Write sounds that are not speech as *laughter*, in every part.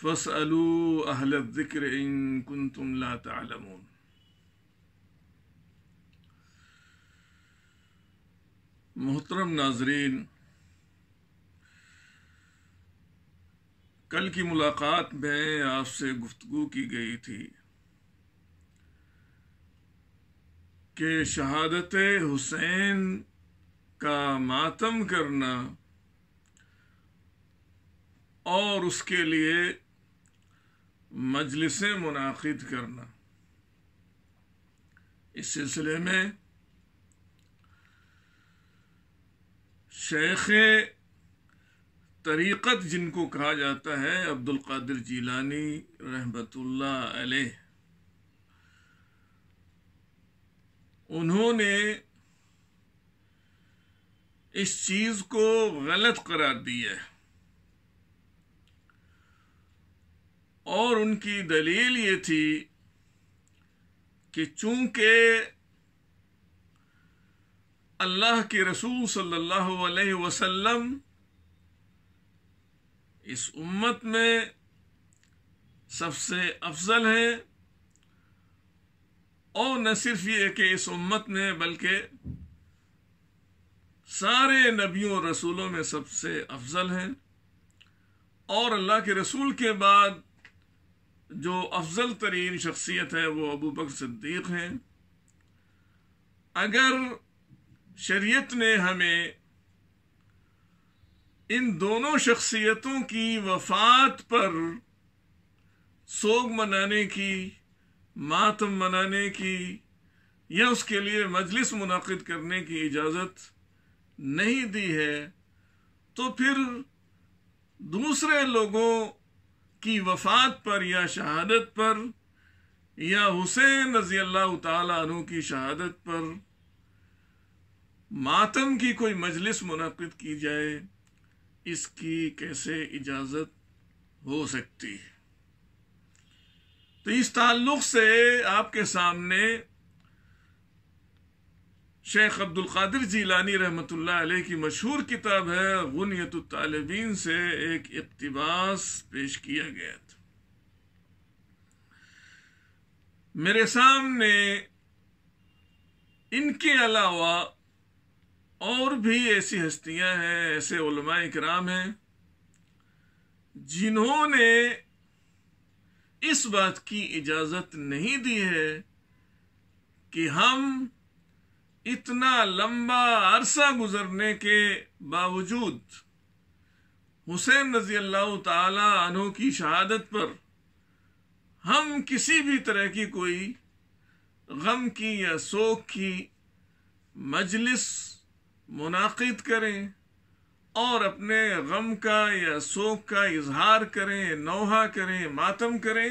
फसअलू अहल ज़िक्र इन कुन तुम ला तमून मोहतरम नाजरीन कल की मुलाकात में आपसे गुफ्तगु की गई थी कि शहादत हुसैन का मातम करना और उसके लिए मजलिस मुनद करना इस सिलसिले में शेख तरीक़त जिनको कहा जाता है अब्दुल कादिर जीलानी रहमतुल्ला अलैह उन्होंने इस चीज़ को गलत करार दिया है और उनकी दलील ये थी कि चूंकि अल्लाह के रसूल सल्लल्लाहु अलैहि वसल्लम इस उम्मत में सबसे अफजल हैं और न सिर्फ ये कि इस उम्मत में बल्कि सारे नबियों रसूलों में सबसे अफजल हैं और अल्लाह के रसूल के बाद जो अफजल तरीन शख्सियत है वो अबू बकर सिद्दीक हैं अगर शरीयत ने हमें इन दोनों शख्सियतों की वफात पर सोग मनाने की मातम मनाने की या उसके लिए मजलिस मुनद करने की इजाज़त नहीं दी है तो फिर दूसरे लोगों की वफात पर या शहादत पर या हुसैन रजी अल्लाह तु की शहादत पर मातम की कोई मजलिस मुनद की जाए इसकी कैसे इजाज़त हो सकती है तो इस ताल्लुक़ से आपके सामने शेख अब्दुल कादिर जीलानी रहमत की मशहूर किताब है गुनियत तालबीन से एक इकतबास पेश किया गया था मेरे सामने इनके अलावा और भी ऐसी हस्तियां हैं ऐसे उलमा कराम हैं जिन्होंने इस बात की इजाज़त नहीं दी है कि हम इतना लंबा अरसा गुजरने के बावजूद हुसैन रजी अल्लाह तु की शहादत पर हम किसी भी तरह की कोई गम की या शोक की मजलिस मुनद करें और अपने गम का या शोक का इजहार करें नौहा करें मातम करें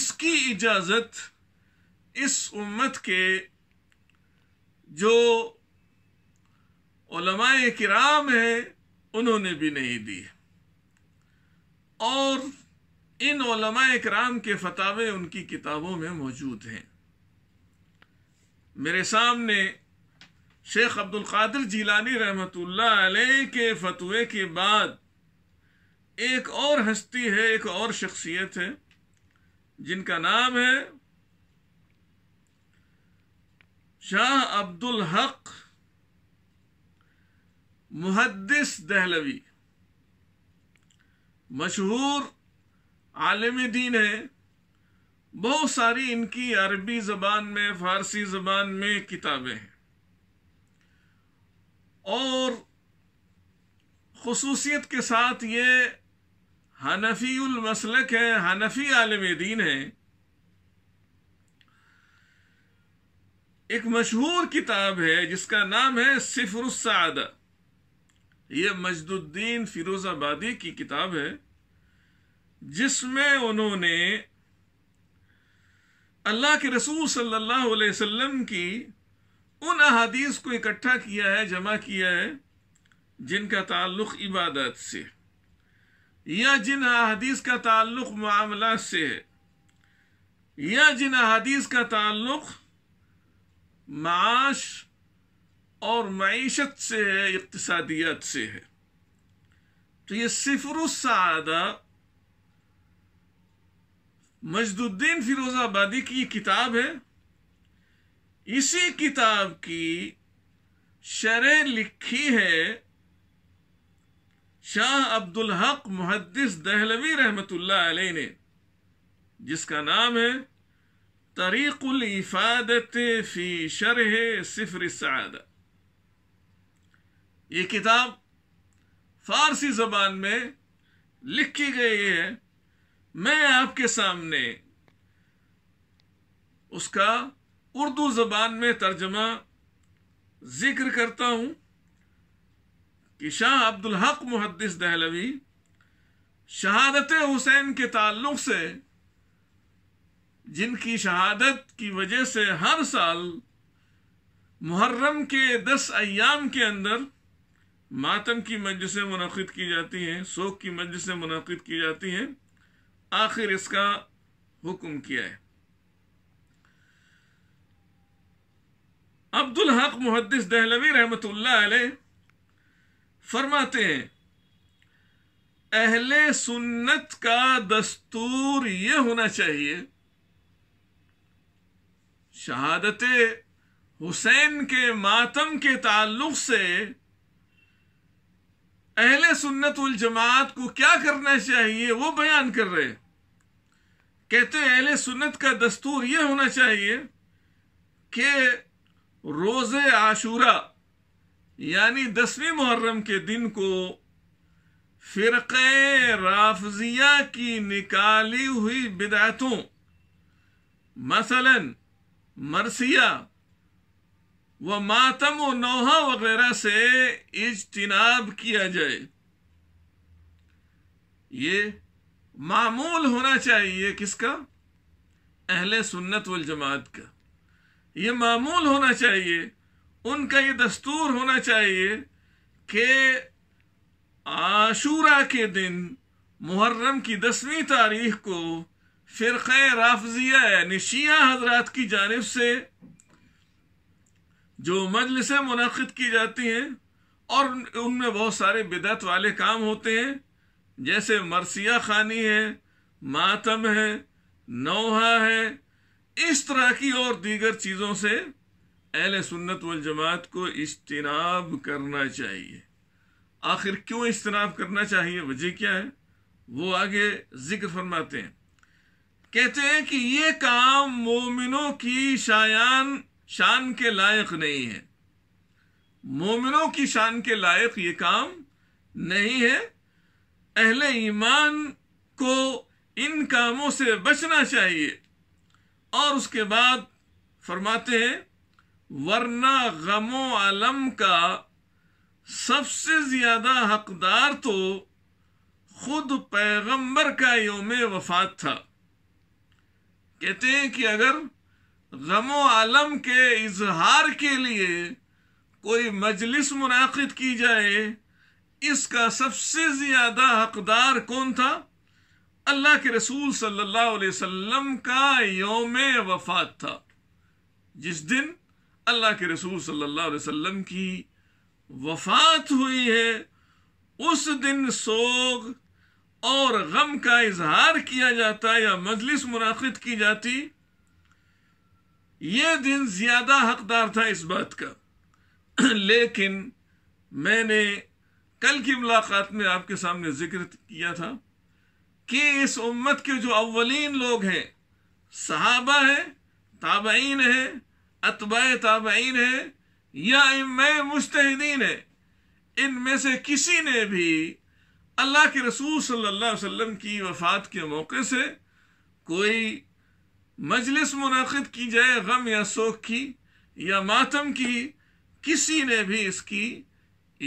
इसकी इजाज़त इस उम्मत के जो किराम है उन्होंने भी नहीं दी और इन कराम के फतावे उनकी किताबों में मौजूद हैं मेरे सामने शेख अब्दुल कादिर जीलानी रहमतुल्लाह अलैह के फतवे के बाद एक और हस्ती है एक और शख्सियत है जिनका नाम है शाह अब्दुल हक मुहदस दहलवी मशहूर आलम दीन है बहुत सारी इनकी अरबी ज़बान में फ़ारसी ज़बान में किताबें हैं और खसूसियत के साथ ये हनफ़ी उलमसलक है हनफ़ी आलम दीन है एक मशहूर किताब है जिसका नाम है सिफरुसादा ये मजदुद्दीन फिरोजाबादी की किताब है जिसमें उन्होंने अल्लाह के रसूल सल्लल्लाहु अलैहि वसल्लम की उन अहादीस को इकट्ठा किया है जमा किया है जिनका ताल्लुक इबादत से या जिन अहादीस का ताल्लुक मामला से है या जिन अहादीस का ताल्लुक़ माश और मीशत से है इकतसादियात से है तो ये सिफर सादा मजदुद्दीन फिरोजाबादी की किताब है इसी किताब की शरह लिखी है शाह अब्दुल हक मुहदस दहलवी रहमतुल्लाह अलैह ने जिसका नाम है طريق الإفادة في شرح سفر السعادة ये किताब फारसी जबान में लिखी गई है मैं आपके सामने उसका उर्दू जबान में तर्जमा जिक्र करता हूं कि शाह अब्दुल हक मुहदस दहलवी शहादत हुसैन के ताल्लुक से जिनकी शहादत की वजह से हर साल मुहर्रम के दस अयाम के अंदर मातम की मजलिसें मुनद की जाती हैं शोक की मजलिसें मुनद की जाती हैं आखिर इसका हुक्म किया है अब्दुल हक मुहदस दहलवी रहमत फरमाते हैं अहले सुन्नत का दस्तूर ये होना चाहिए शहादत हुसैन के मातम के ताल्लुक से अहले सुन्नत उल जमात को क्या करना चाहिए वो बयान कर रहे कहते अहले सुन्नत का दस्तूर ये होना चाहिए कि रोज़ आशूरा यानी दसवीं मुहर्रम के दिन को फिर राफजिया की निकाली हुई बिदातों मसलन मरसिया व मातम व नोहा वगैरह से इजतनाब किया जाए ये मामूल होना चाहिए किसका अहले सुन्नत वल जमात का ये मामूल होना चाहिए उनका ये दस्तूर होना चाहिए कि आशूरा के दिन मुहर्रम की दसवीं तारीख को फ़िरक़ राफजिया यानी शिया हजरात की जानब से जो मजलसें मुनद की जाती हैं और उनमें बहुत सारे बिदत वाले काम होते हैं जैसे मरसिया खानी है मातम है नौहा है इस तरह की और दीगर चीज़ों से अहल सुन्नत वजमात को इज्तनाब करना चाहिए आखिर क्यों इज्तनाब करना चाहिए वजह क्या है वो आगे जिक्र फरमाते हैं कहते हैं कि ये काम मोमिनों की शायान शान के लायक नहीं है मोमिनों की शान के लायक ये काम नहीं है अहले ईमान को इन कामों से बचना चाहिए और उसके बाद फरमाते हैं वरना गमो आलम का सबसे ज्यादा हकदार तो खुद पैगंबर का योम वफात था कहते हैं कि अगर गमो आलम के इजहार के लिए कोई मजलिस मुनद की जाए इसका सबसे ज्यादा हकदार कौन था अल्लाह के रसूल सल्लल्लाहु अलैहि वसल्लम का योम वफात था जिस दिन अल्लाह के रसूल सल्लल्लाहु अलैहि वसल्लम की वफात हुई है उस दिन सोग और गम का इजहार किया जाता या मजलिस मुनद की जाती ये दिन ज्यादा हकदार था इस बात का *clears throat* लेकिन मैंने कल की मुलाकात में आपके सामने जिक्र किया था कि इस उम्मत के जो अवलिन लोग हैं सहाबा हैं ताबईन है अतबा ताबईन है या इम मुश्तदीन है इनमें से किसी ने भी अल्लाह के रसूल सल्लल्लाहु अलैहि वसल्लम की वफ़ात के मौके से कोई मजलिस मुनद की जाए गम या सोख की या मातम की किसी ने भी इसकी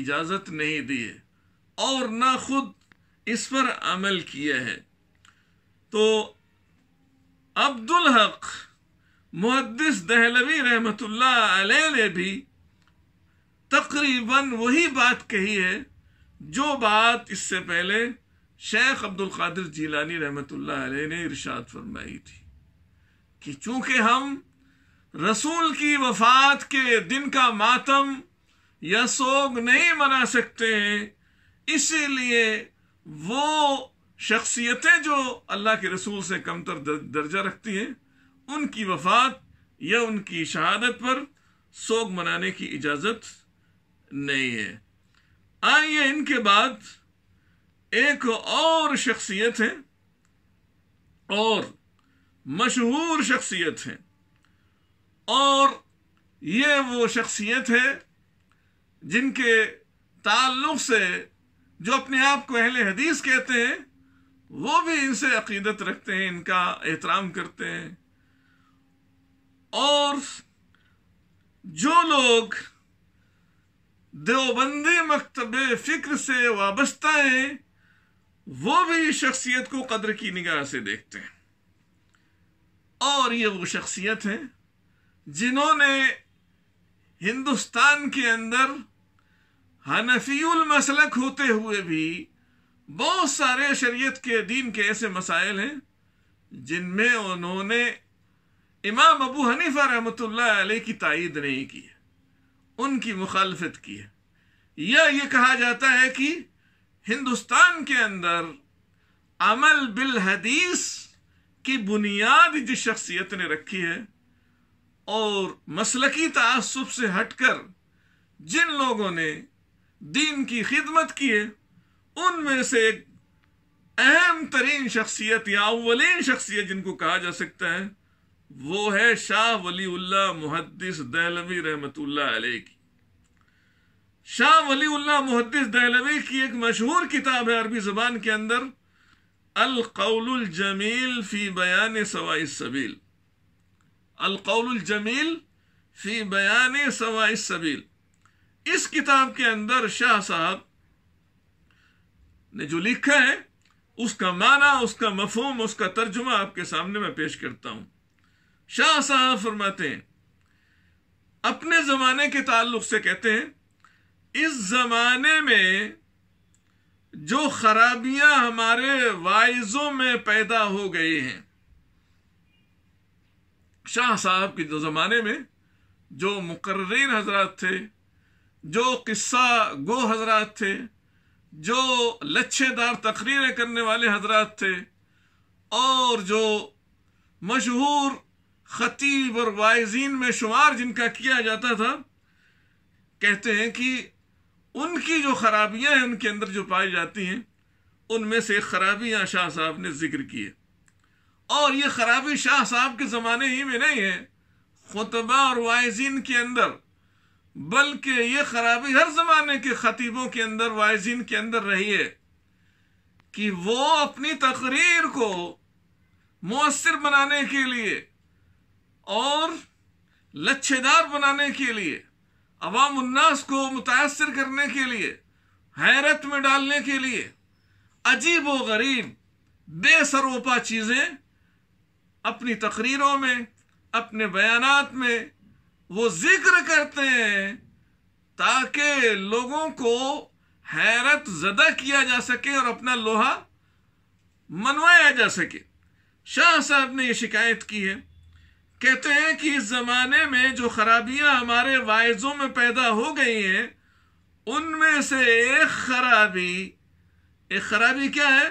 इजाज़त नहीं दी है और ना खुद इस पर अमल किया है तो अब्दुल हक मुहदस दहलवी रहमतुल्लाह अलैह ने भी तकरीबन वही बात कही है जो बात इससे पहले शेख अब्दुल कादिर जीलानी रहमत ने इरशाद फरमाई थी कि चूंकि हम रसूल की वफात के दिन का मातम या सोग नहीं मना सकते हैं इसीलिए वो शख्सियतें जो अल्लाह के रसूल से कमतर दर्जा रखती हैं उनकी वफात या उनकी शहादत पर सोग मनाने की इजाज़त नहीं है आइए इनके बाद एक और शख्सियत है और मशहूर शख्सियत है और ये वो शख्सियत है जिनके ताल्लुक से जो अपने आप को अहल हदीस कहते हैं वो भी इनसे अकीदत रखते हैं इनका एहतराम करते हैं और जो लोग देवबंदी मकतब फिक्र से वाबस्ताएं वो भी शख्सियत को कदर की निगाह से देखते हैं और ये वो शख्सियत हैं जिन्होंने हिंदुस्तान के अंदर हनफील मसलक होते हुए भी बहुत सारे शरीयत के दीन के ऐसे मसाइल हैं जिनमें उन्होंने इमाम अबू हनीफा रहमतुल्लाह अलैह की तायद नहीं की है उनकी मुखालफत की है या ये कहा जाता है कि हिंदुस्तान के अंदर अमल बिल हदीस की बुनियाद जिस शख्सियत ने रखी है और मसलकी तसब से हटकर जिन लोगों ने दीन की खिदमत की है उनमें से एक अहम तरीन शख्सियत या अवलिन शख्सियत जिनको कहा जा सकता है वो है शाह वली मुहदस दहलवी रहमतुल्ला की शाह वली मुहदस दहलवी की एक मशहूर किताब है अरबी ज़बान के अंदर अल कौल जमील फ़ी बयान सवाई सबील अल कौल जमील फ़ी बयान सवाई सबील इस किताब के अंदर शाह साहब ने जो लिखा है उसका माना उसका मफहम उसका तर्जुमा आपके सामने मैं पेश करता हूं शाह साहब फरमाते हैं अपने जमाने के ताल्लुक से कहते हैं इस जमाने में जो खराबियां हमारे वाइजों में पैदा हो गई हैं शाह साहब के जमाने में जो मुकर्रीन हजरात थे जो किस्सा गो हजरात थे जो लच्छेदार तकरीरें करने वाले हजरात थे और जो मशहूर खतीब और वायजीन में शुमार जिनका किया जाता था कहते हैं कि उनकी जो खराबियां हैं उनके अंदर जो पाई जाती हैं उनमें से खराबियां शाह साहब ने जिक्र की है और ये खराबी शाह साहब के ज़माने ही में नहीं है खुतबा और वायजीन के अंदर बल्कि ये खराबी हर ज़माने के खतीबों के अंदर वायजीन के अंदर रही है कि वो अपनी तकरीर को मौसर बनाने के लिए और लच्छेदार बनाने के लिए अवाम उन्नास को मुतासर करने के लिए हैरत में डालने के लिए अजीब व गरीब बेसरोपा चीज़ें अपनी तकरीरों में अपने बयानात में वो जिक्र करते हैं ताकि लोगों को हैरत ज़दा किया जा सके और अपना लोहा मनवाया जा सके शाह साहब ने ये शिकायत की है कहते हैं कि इस जमाने में जो खराबियां हमारे वायजों में पैदा हो गई हैं उनमें से एक खराबी एक खराबी क्या है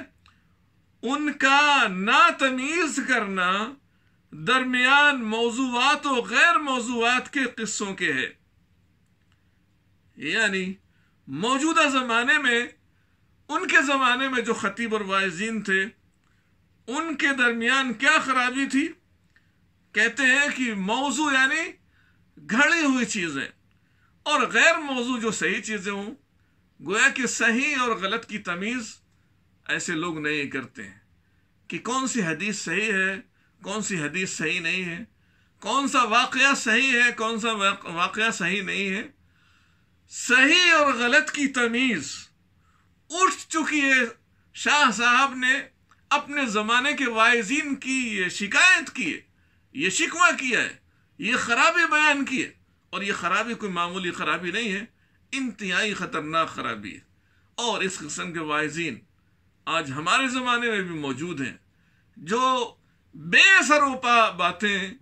उनका ना तमीज करना दरमियान मौजूद और गैर मौजूद के किस्सों के है यानी मौजूदा ज़माने में उनके ज़माने में जो ख़तीब और वायजीन थे उनके दरमियान क्या खराबी थी कहते हैं कि मौजू यानी घड़ी हुई चीज़ें और गैर मौजू जो सही चीज़ें हों गोया कि सही और गलत की तमीज़ ऐसे लोग नहीं करते हैं कि कौन सी हदीस सही है कौन सी हदीस सही नहीं है कौन सा वाक़ सही है कौन सा वाक़ सही नहीं है सही और गलत की तमीज़ उठ चुकी है शाह साहब ने अपने ज़माने के वायजीन की ये शिकायत की है ये शिकवा किया है ये खराबी बयान की है और ये खराबी कोई मामूली खराबी नहीं है इंतहाई ख़तरनाक खराबी है और इस किस्म के वायजीन आज हमारे ज़माने में भी मौजूद हैं जो बेसरोपा बातें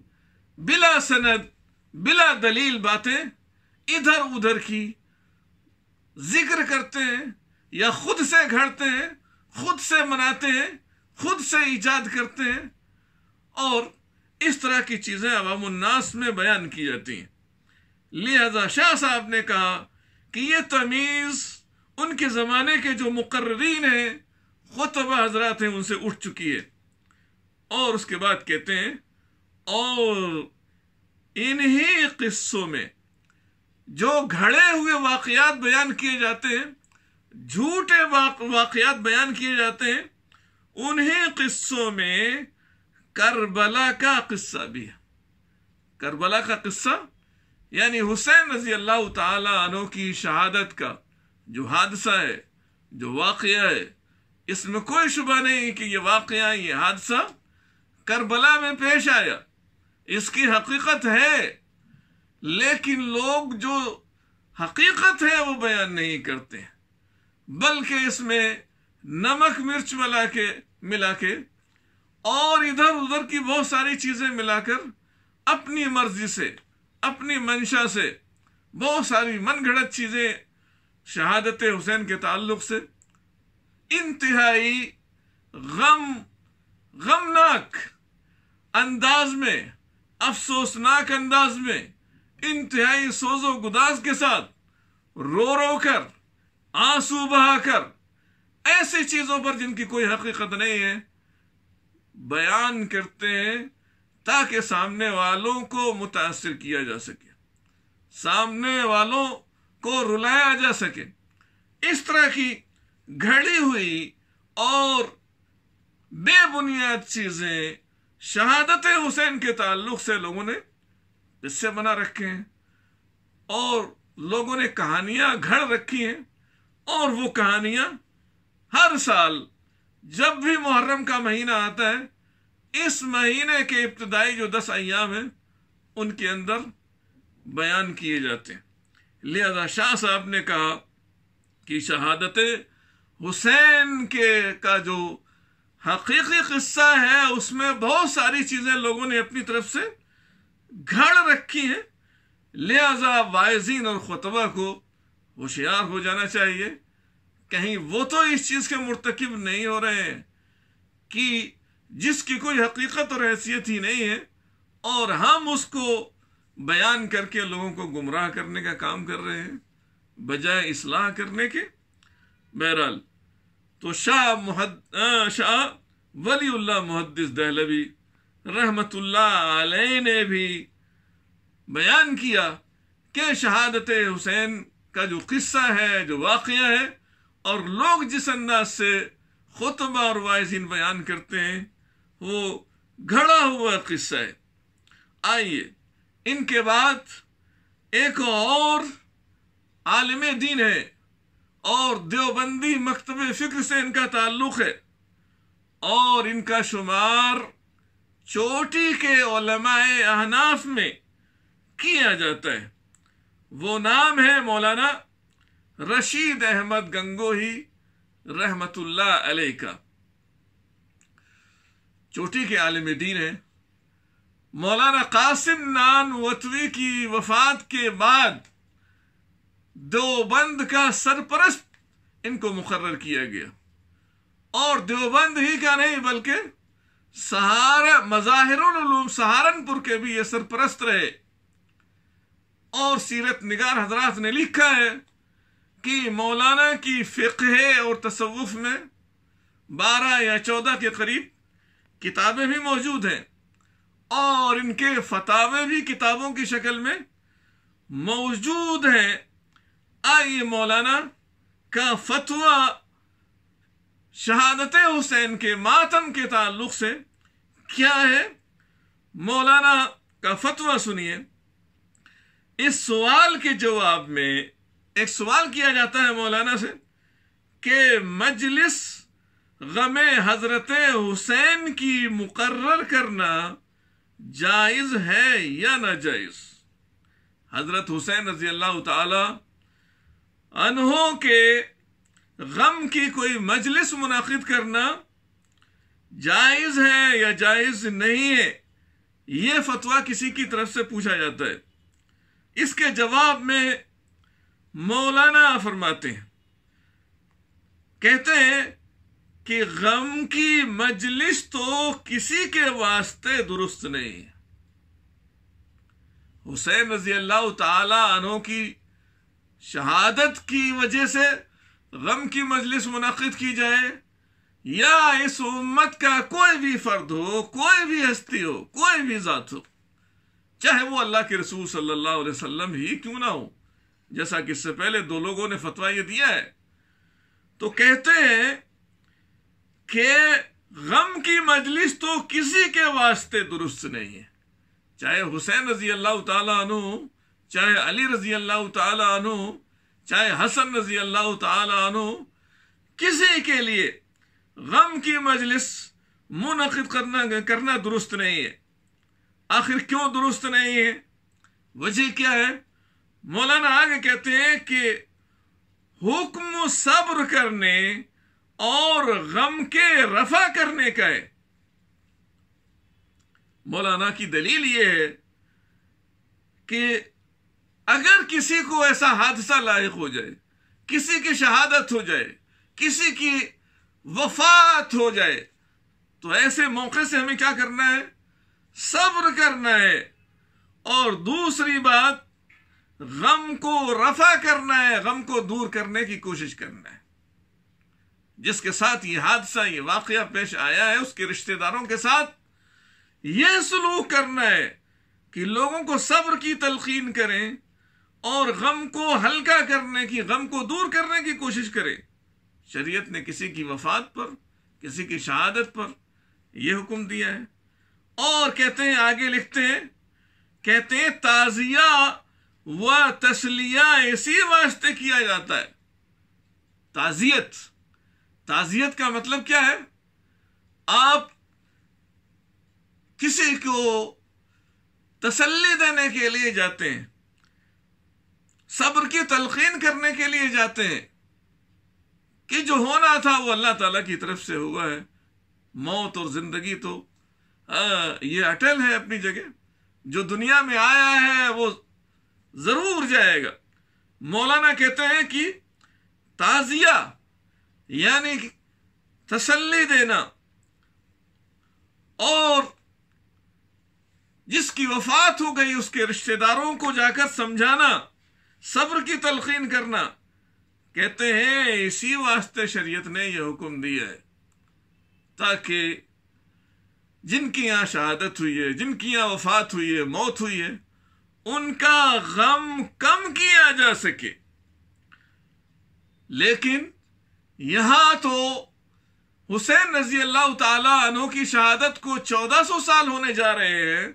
बिला सनद बिला दलील बातें इधर उधर की जिक्र करते हैं या खुद से घड़ते हैं खुद से मनाते हैं खुद से ईजाद करते हैं और इस तरह की चीज़ें अवामनास में बयान की जाती हैं लिहाजा शाह साहब ने कहा कि ये तमीज़ उनके ज़माने के जो मुकर्रीन हैं खुतबा हजरात हैं उनसे उठ चुकी है और उसके बाद कहते हैं और इन्हीं किस्सों में जो घड़े हुए वाकयात बयान किए जाते हैं झूठे वाकयात बयान किए जाते हैं उन्हीं किस्सों में करबला का किस्सा भी है करबला का किस्सा यानी हुसैन रजी अल्लाह तु की शहादत का जो हादसा है जो वाक़ है इसमें कोई शुबा नहीं कि ये वाकया ये हादसा करबला में पेश आया इसकी हकीकत है लेकिन लोग जो हकीकत है वो बयान नहीं करते बल्कि इसमें नमक मिर्च मिला के मिला के और इधर उधर की बहुत सारी चीजें मिलाकर अपनी मर्जी से अपनी मंशा से बहुत सारी मनगढ़ंत चीजें शहादत हुसैन के ताल्लुक से इंतहाई गम गमनाक अंदाज में अफसोसनाक अंदाज में इंतहाई सोजो गुदाज के साथ रो रो कर आंसू बहाकर ऐसी चीजों पर जिनकी कोई हकीकत नहीं है बयान करते हैं ताकि सामने वालों को मुतासर किया जा सके सामने वालों को रुलाया जा सके इस तरह की घड़ी हुई और बेबुनियाद चीज़ें शहादत हुसैन के ताल्लुक से लोगों ने किस्से बना रखे हैं और लोगों ने कहानियां घड़ रखी हैं और वो कहानियां हर साल जब भी मुहर्रम का महीना आता है इस महीने के इब्तदाई जो दस अयाम हैं उनके अंदर बयान किए जाते हैं लिहाजा शाह साहब ने कहा कि शहादत हुसैन के का जो हकीकी किस्सा है उसमें बहुत सारी चीज़ें लोगों ने अपनी तरफ से घड़ रखी हैं लिहाजा वायजीन और खुतबा को होशियार हो जाना चाहिए कहीं वो तो इस चीज के मुरतकब नहीं हो रहे हैं कि जिसकी कोई हकीकत और हैसियत ही नहीं है और हम उसको बयान करके लोगों को गुमराह करने का काम कर रहे हैं बजाय इसलाह करने के बहरहाल तो शाह मुहद शाह वलीउल्ला मुहदस दहलवी रहमत आलै ने भी बयान किया कि शहादत हुसैन का जो किस्सा है जो वाक़ है और लोग जिस अंदाज से खुतबा और वायजीन बयान करते हैं वो घड़ा हुआ किस्सा है आइए इनके बाद एक और आलम दीन है और देवबंदी मकतब फिक्र से इनका ताल्लुक है और इनका शुमार चोटी के ओलमाए अहनाफ में किया जाता है वो नाम है मौलाना रशीद अहमद गंगोही रहमतुल्ला अलह का चोटी के आलम दीन है मौलाना कासिम नान वतवी की वफात के बाद देवबंद का सरपरस्त इनको मुकर किया गया और देवबंद ही का नहीं बल्कि सहारा मज़ाहरुलूम सहारनपुर के भी ये सरपरस्त रहे और सीरत निगार हजरात ने लिखा है कि मौलाना की फ़िक्र और तसवुफ़ में बारह या चौदह के करीब किताबें भी मौजूद हैं और इनके फतावे भी किताबों की शक्ल में मौजूद हैं आइए मौलाना का फतवा शहादत हुसैन के मातम के ताल्लुक से क्या है मौलाना का फतवा सुनिए इस सवाल के जवाब में एक सवाल किया जाता है मौलाना से कि मजलिस गमे हजरत हुसैन की मुकर्र करना जायज है या ना जायज हजरत हुसैन रजी अल्लाह तहों के गम की कोई मजलिस मुनद करना जायज है या जायज नहीं है यह फतवा किसी की तरफ से पूछा जाता है इसके जवाब में मौलाना फरमाते हैं कहते हैं कि गम की मजलिस तो किसी के वास्ते दुरुस्त नहीं है हुसैन रजी अल्लाह तनों की शहादत की वजह से गम की मजलिस मुनद की जाए या इस उम्मत का कोई भी फर्द हो कोई भी हस्ती हो कोई भी जात हो चाहे वो अल्लाह के रसूल सल्लल्लाहु अलैहि वसल्लम ही क्यों ना हो जैसा कि इससे पहले दो लोगों ने फतवा ये दिया है तो कहते हैं कि गम की मजलिस तो किसी के वास्ते दुरुस्त नहीं है चाहे हुसैन रजी अल्लाह तु चाहे अली रजी अल्लाह तु चाहे हसन रजी अल्लाह तु किसी के लिए गम की मजलिस मुनद करना करना दुरुस्त नहीं है आखिर क्यों दुरुस्त नहीं है वजह क्या है मौलाना आगे कहते हैं कि हुक्म सब्र करने और गम के रफा करने का है मौलाना की दलील ये है कि अगर किसी को ऐसा हादसा लायक हो जाए किसी की शहादत हो जाए किसी की वफात हो जाए तो ऐसे मौके से हमें क्या करना है सब्र करना है और दूसरी बात गम को रफा करना है गम को दूर करने की कोशिश करना है जिसके साथ ये हादसा ये वाकया पेश आया है उसके रिश्तेदारों के साथ यह सलूक करना है कि लोगों को सब्र की तलखीन करें और गम को हल्का करने की गम को दूर करने की कोशिश करें शरीयत ने किसी की वफात पर किसी की शहादत पर यह हुक्म दिया है और कहते हैं आगे लिखते हैं कहते हैं ताजिया वह तसलिया इसी वास्ते किया जाता है ताजियत ताजियत का मतलब क्या है आप किसी को तसल्ली देने के लिए जाते हैं सब्र की तलखीन करने के लिए जाते हैं कि जो होना था वो अल्लाह ताला की तरफ से हुआ है मौत और जिंदगी तो आ, ये अटल है अपनी जगह जो दुनिया में आया है वो जरूर जाएगा मौलाना कहते हैं कि ताजिया यानी तसल्ली देना और जिसकी वफात हो गई उसके रिश्तेदारों को जाकर समझाना सब्र की तलखीन करना कहते हैं इसी वास्ते शरीयत ने यह हुक्म दिया है ताकि जिनकी यहां शहादत हुई है जिनकी यहां वफात हुई है मौत हुई है उनका गम कम किया जा सके लेकिन यहां तो हुसैन रजी अल्लाह तु की शहादत को चौदह सौ साल होने जा रहे हैं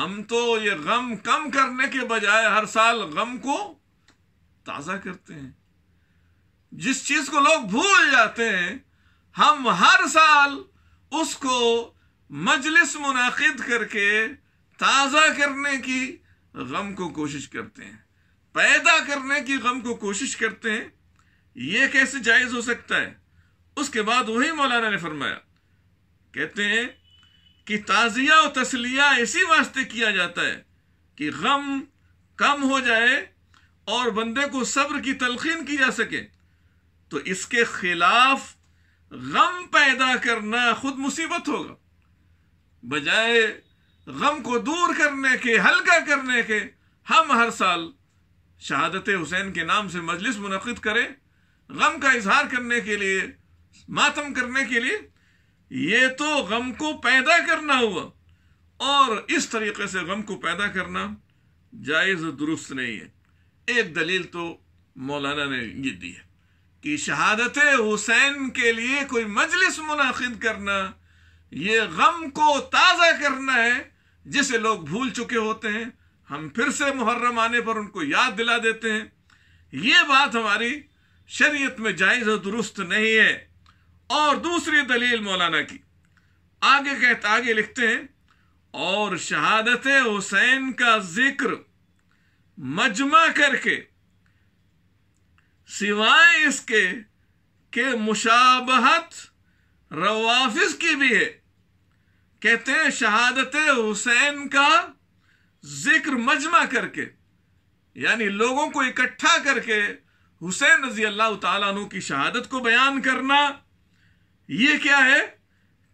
हम तो ये गम कम करने के बजाय हर साल गम को ताजा करते हैं जिस चीज को लोग भूल जाते हैं हम हर साल उसको मजलिस मुनद करके ताज़ा करने की गम को कोशिश करते हैं पैदा करने की गम को कोशिश करते हैं यह कैसे जायज हो सकता है उसके बाद वही मौलाना ने फरमाया कहते हैं कि ताजिया और तसलिया इसी वास्ते किया जाता है कि गम कम हो जाए और बंदे को सब्र की तलखीन की जा सके तो इसके खिलाफ गम पैदा करना खुद मुसीबत होगा बजाय गम को दूर करने के हल्का करने के हम हर साल शहादत हुसैन के नाम से मजलिस मुनद करें गम का इजहार करने के लिए मातम करने के लिए ये तो गम को पैदा करना हुआ और इस तरीके से गम को पैदा करना जायज़ दुरुस्त नहीं है एक दलील तो मौलाना ने ये दी है कि शहादत हुसैन के लिए कोई मजलिस मुनद करना ये गम को ताज़ा करना है जिसे लोग भूल चुके होते हैं हम फिर से मुहर्रम आने पर उनको याद दिला देते हैं ये बात हमारी शरीयत में जायज़ और दुरुस्त नहीं है और दूसरी दलील मौलाना की आगे कहते आगे लिखते हैं और शहादत हुसैन का जिक्र मजमा करके सिवाय इसके के मुशाबहत रवाफिस की भी है कहते हैं शहादत हुसैन का जिक्र मजमा करके यानी लोगों को इकट्ठा करके हुसैन रजी अल्लाह तु की शहादत को बयान करना ये क्या है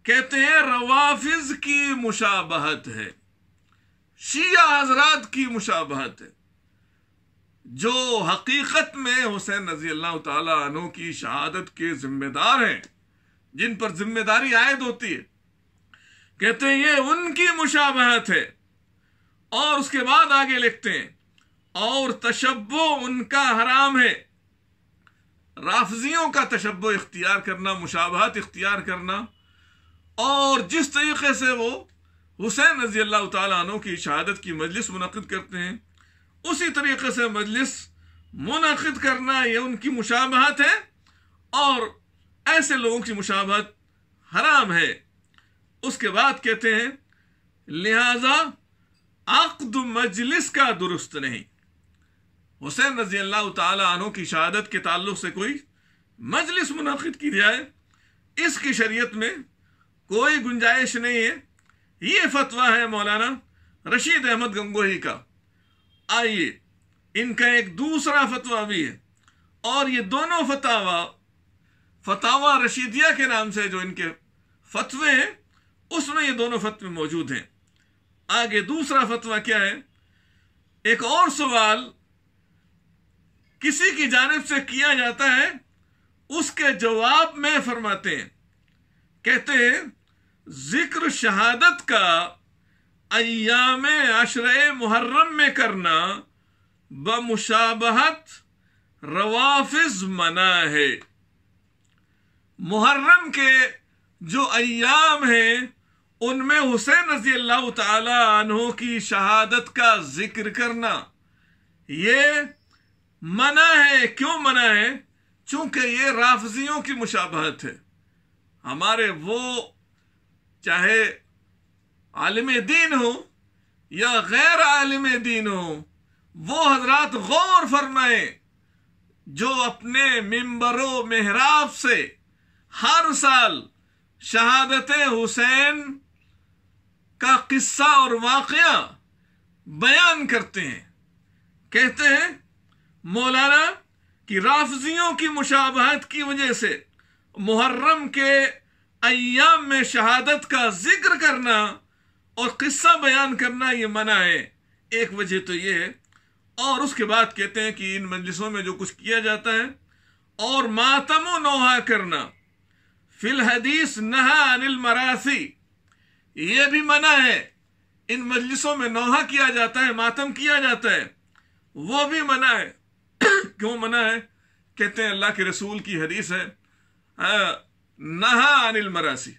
कहते हैं रवाफिज की मुशाबहत है शिया हजरात की मुशाबहत है जो हकीकत में हुसैन रजी अल्लाह तु की शहादत के जिम्मेदार हैं जिन पर जिम्मेदारी आयद होती है कहते हैं ये उनकी मुशाबहत है और उसके बाद आगे लिखते हैं और तशब्बो उनका हराम है राफजियों का तशब्बो इख्तियार करना मुशाबहत इख्तियार करना और जिस तरीके से वो हुसैन रजी अल्लाह तु की शहादत की मजलिस मुनद करते हैं उसी तरीके से मजलिस मुनद करना ये उनकी मुशाबहत है और ऐसे लोगों की मुशाबहत हराम है उसके बाद कहते हैं लिहाजा आकद मजलिस का दुरुस्त नहीं हुसैन रजी अल्लाह तु की शहादत के ताल्लुक से कोई मजलिस मुनद की जाए इसकी शरीयत में कोई गुंजाइश नहीं है ये फतवा है मौलाना रशीद अहमद गंगोही का आइए इनका एक दूसरा फतवा भी है और ये दोनों फतावा फतावा रशीदिया के नाम से जो इनके फतवे हैं उसमें ये दोनों फतवे मौजूद हैं आगे दूसरा फतवा क्या है एक और सवाल किसी की जानब से किया जाता है उसके जवाब में फरमाते हैं कहते हैं जिक्र शहादत का अयाम आशर मुहर्रम में करना बमुशाबहत रवाफिज मना है मुहर्रम के जो अयाम हैं उनमें हुसैन रजी अल्लाह तहों की शहादत का जिक्र करना ये मना है क्यों मना है चूंकि ये राफजियों की मुशाबहत है हमारे वो चाहे आलिम दीन हो या गैर आलिम दीन हो वो हजरात गौर फरमाए जो अपने मेम्बरों मेहराब से हर साल शहादत हुसैन का किस्सा और वाकया बयान करते हैं कहते हैं मौलाना कि राफजियों की मुशाबहत की वजह से मुहर्रम के अयाम में शहादत का जिक्र करना और किस्सा बयान करना ये मना है एक वजह तो ये है और उसके बाद कहते हैं कि इन मजलिसों में जो कुछ किया जाता है और मातमो नोहा करना फिलहदीस नहा अनिल मरासी ये भी मना है इन मजलिसों में नोहा किया जाता है मातम किया जाता है वो भी मना है *clears throat* क्यों मना है कहते हैं अल्लाह के रसूल की हदीस है नहा अनिल मरासी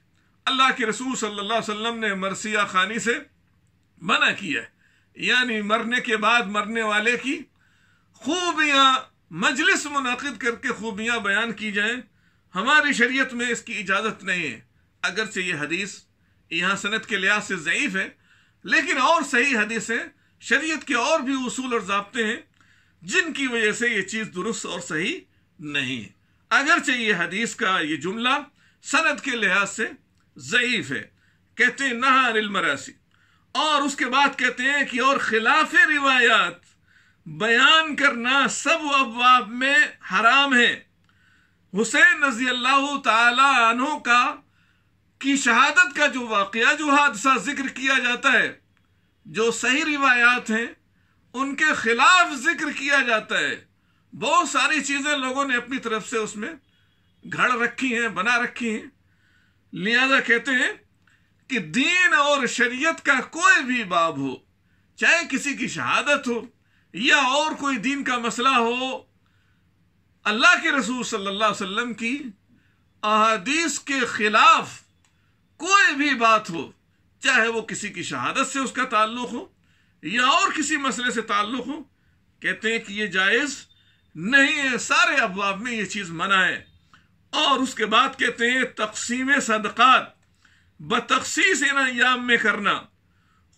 अल्लाह के रसूल सल्लल्लाहु अलैहि वसल्लम ने मरसिया खानी से मना किया है यानी मरने के बाद मरने वाले की खूबियां मजलिस मुनद करके खूबियां बयान की जाए हमारी शरीयत में इसकी इजाज़त नहीं है अगरचे ये हदीस यहाँ सनत के लिहाज से ज़यीफ़ है लेकिन और सही हदीसें शरीयत के और भी उसूल और जबते हैं जिनकी वजह से ये चीज़ दुरुस्त और सही नहीं है अगरचे ये हदीस का ये जुमला सनत के लिहाज से ज़यीफ़ है कहते हैं नहा अनिल मरासी और उसके बाद कहते हैं कि और खिलाफ रिवायात बयान करना सब अबवाब में हराम है हुसैन रजी अल्लाह तु का की शहादत का जो वाक़ जो हादसा जिक्र किया जाता है जो सही रिवायात हैं उनके खिलाफ जिक्र किया जाता है बहुत सारी चीज़ें लोगों ने अपनी तरफ से उसमें घड़ रखी हैं बना रखी हैं लिहाजा कहते हैं कि दीन और शरीयत का कोई भी बाब हो चाहे किसी की शहादत हो या और कोई दीन का मसला हो अल्लाह के रसूल सल्लल्लाहु अलैहि वसल्लम की अदीस के खिलाफ कोई भी बात हो चाहे वो किसी की शहादत से उसका ताल्लुक हो या और किसी मसले से ताल्लुक हो कहते हैं कि ये जायज़ नहीं है सारे अफवाब में ये चीज़ मना है और उसके बाद कहते हैं तकसीम सदक़ात बतखसीस इन अयाम में करना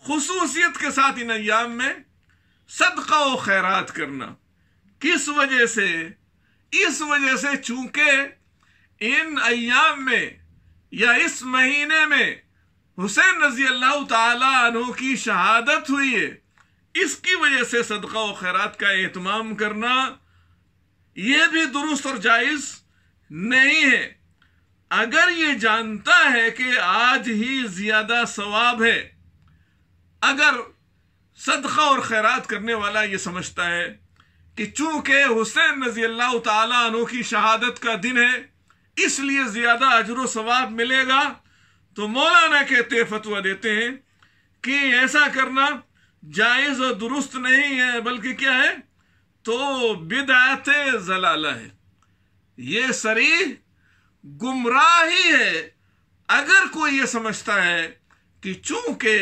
खसूसियत के साथ इन अयाम में सदका व खैरात करना किस वजह से इस वजह से चूंकि इन अयाम में या इस महीने में हुसैन रजी अल्लाह तु की शहादत हुई है इसकी वजह से सदका व खैरात का एहतमाम करना यह भी दुरुस्त और जायज़ नहीं है अगर ये जानता है कि आज ही ज़्यादा सवाब है अगर सदका और खैरात करने वाला ये समझता है कि चूंकि हुसैन रजी अल्लाह तु की शहादत का दिन है इसलिए ज्यादा अजर सवाब मिलेगा तो मौलाना कहते फतवा देते हैं कि ऐसा करना जायज और दुरुस्त नहीं है बल्कि क्या है तो बिदात जलाला है ये सरी गुमराही है अगर कोई ये समझता है कि चूंकि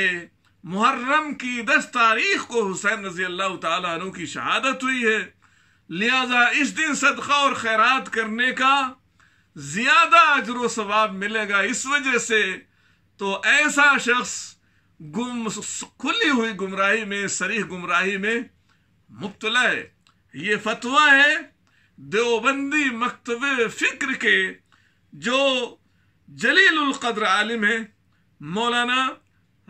मुहर्रम की दस तारीख को हुसैन रजी अल्लाह तु की शहादत हुई है लिहाजा इस दिन सदका और खैरात करने का ज्यादा अजर सवाब मिलेगा इस वजह से तो ऐसा शख्स गुम खुली हुई गुमराही में सरीह गुमराही में मुबतला है ये फतवा है देवबंदी मकतब फिक्र के जो जलील कद्र आलिम है मौलाना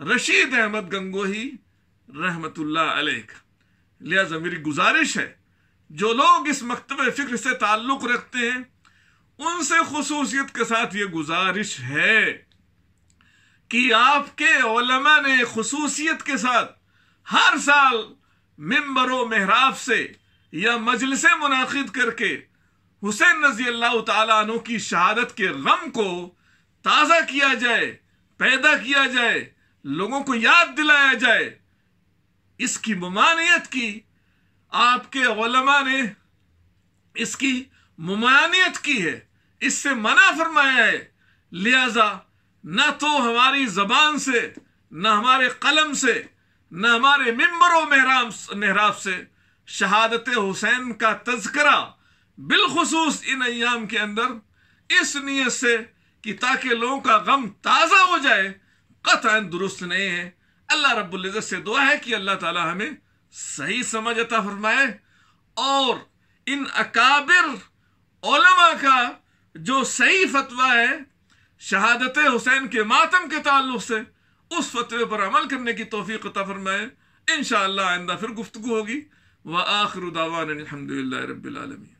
रशीद अहमद गंगोही रहमत अलैक लिहाजा मेरी गुजारिश है जो लोग इस मकतब फ़िक्र से ताल्लुक़ रखते हैं उनसे खसूसियत के साथ ये गुजारिश है कि आपके ओलमा ने खसूसियत के साथ हर साल मम्बर महराब से या मजलिस मुनद करके हुसैन रजी अल्लाह तु की शहादत के गम को ताज़ा किया जाए पैदा किया जाए लोगों को याद दिलाया जाए इसकी ममानियत की आपके ओलमा ने इसकी ममानियत की है इससे मना फरमाया है लिहाजा न तो हमारी जबान से न हमारे कलम से न हमारे मम्बर महराम महराब से शहादत हुसैन का तस्करा बिलखसूस इन अयाम के अंदर इस नीयत से कि ताकि लोगों का गम ताज़ा हो जाए कत दुरुस्त नहीं है अल्लाह रब्ज़त से दुआ है कि अल्लाह ताला हमें सही समझता फरमाए और इन अकाबिर ओलमा का जो सही फतवा है शहादत हुसैन के मातम के ताल्लुक से उस फतवे पर अमल करने की तोफ़ी तफरमाए इन आइंदा फिर गुफ्तु होगी व आखिर उदावान अलहमदिल्ला रबालमी